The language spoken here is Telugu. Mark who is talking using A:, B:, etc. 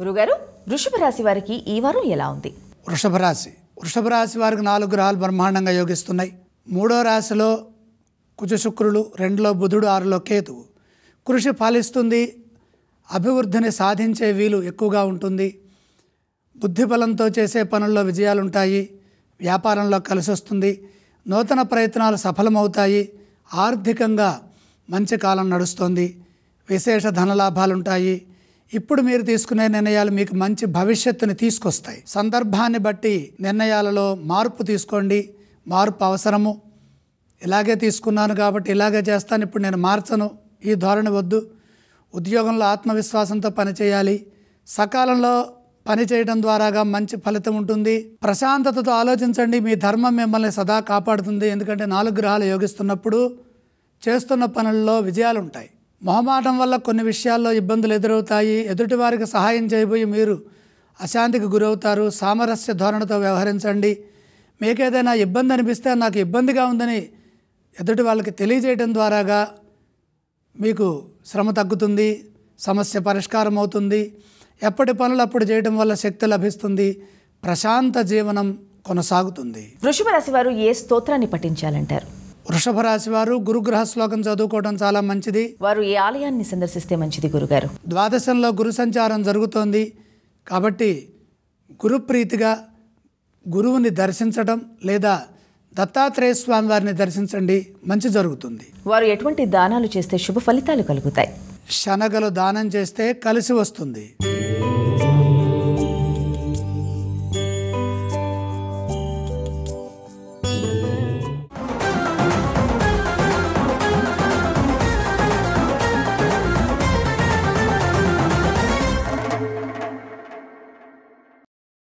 A: గురుగారు వృషభ రాశి వారికి ఈ వారం ఎలా ఉంది వృషభ రాశి వృషభ రాశి వారికి నాలుగు గ్రహాలు బ్రహ్మాండంగా యోగిస్తున్నాయి మూడో రాశిలో కుజ శుక్రులు రెండులో బుధుడు ఆరులో కేతువు కృషి ఫలిస్తుంది అభివృద్ధిని సాధించే వీలు ఎక్కువగా ఉంటుంది బుద్ధిబలంతో చేసే పనుల్లో విజయాలుంటాయి వ్యాపారంలో కలిసి వస్తుంది నూతన ప్రయత్నాలు సఫలమవుతాయి ఆర్థికంగా మంచి కాలం నడుస్తుంది విశేష ధనలాభాలుంటాయి ఇప్పుడు మీరు తీసుకునే నిర్ణయాలు మీకు మంచి భవిష్యత్తుని తీసుకొస్తాయి సందర్భాన్ని బట్టి నిర్ణయాలలో మార్పు తీసుకోండి మార్పు అవసరము ఇలాగే తీసుకున్నాను కాబట్టి ఇలాగే చేస్తాను ఇప్పుడు నేను మార్చను ఈ ధోరణి వద్దు ఉద్యోగంలో ఆత్మవిశ్వాసంతో పనిచేయాలి సకాలంలో పనిచేయడం ద్వారాగా మంచి ఫలితం ఉంటుంది ప్రశాంతతతో ఆలోచించండి మీ ధర్మం మిమ్మల్ని సదా కాపాడుతుంది ఎందుకంటే నాలుగు గ్రహాలు యోగిస్తున్నప్పుడు చేస్తున్న పనుల్లో విజయాలు ఉంటాయి మొహమాటం వల్ల కొన్ని విషయాల్లో ఇబ్బందులు ఎదురవుతాయి ఎదుటివారికి సహాయం చేయబోయి మీరు అశాంతికి గురవుతారు సామరస్య ధోరణితో వ్యవహరించండి మీకేదైనా ఇబ్బంది అనిపిస్తే నాకు ఇబ్బందిగా ఉందని ఎదుటి వాళ్ళకి తెలియజేయడం ద్వారాగా మీకు శ్రమ తగ్గుతుంది సమస్య పరిష్కారం అవుతుంది ఎప్పటి పనులు అప్పుడు చేయడం వల్ల శక్తి లభిస్తుంది ప్రశాంత జీవనం కొనసాగుతుంది వృషభ రాశి వారు ఏ స్తోత్రాన్ని పఠించాలంటారు వృషభ రాశి వారు గురుగ్రహ శ్లోకం చదువుకోవడం చాలా మంచిది వారు ఈ ఆలయాన్ని సందర్శిస్తే మంచిది గురుగారు ద్వాదశంలో గురు సంచారం జరుగుతోంది కాబట్టి గురుప్రీతిగా గురువుని దర్శించడం లేదా దత్తాత్రేయ స్వామి వారిని దర్శించండి మంచి జరుగుతుంది వారు ఎటువంటి దానాలు చేస్తే శుభ ఫలితాలు కలుగుతాయి శనగలు దానం చేస్తే కలిసి వస్తుంది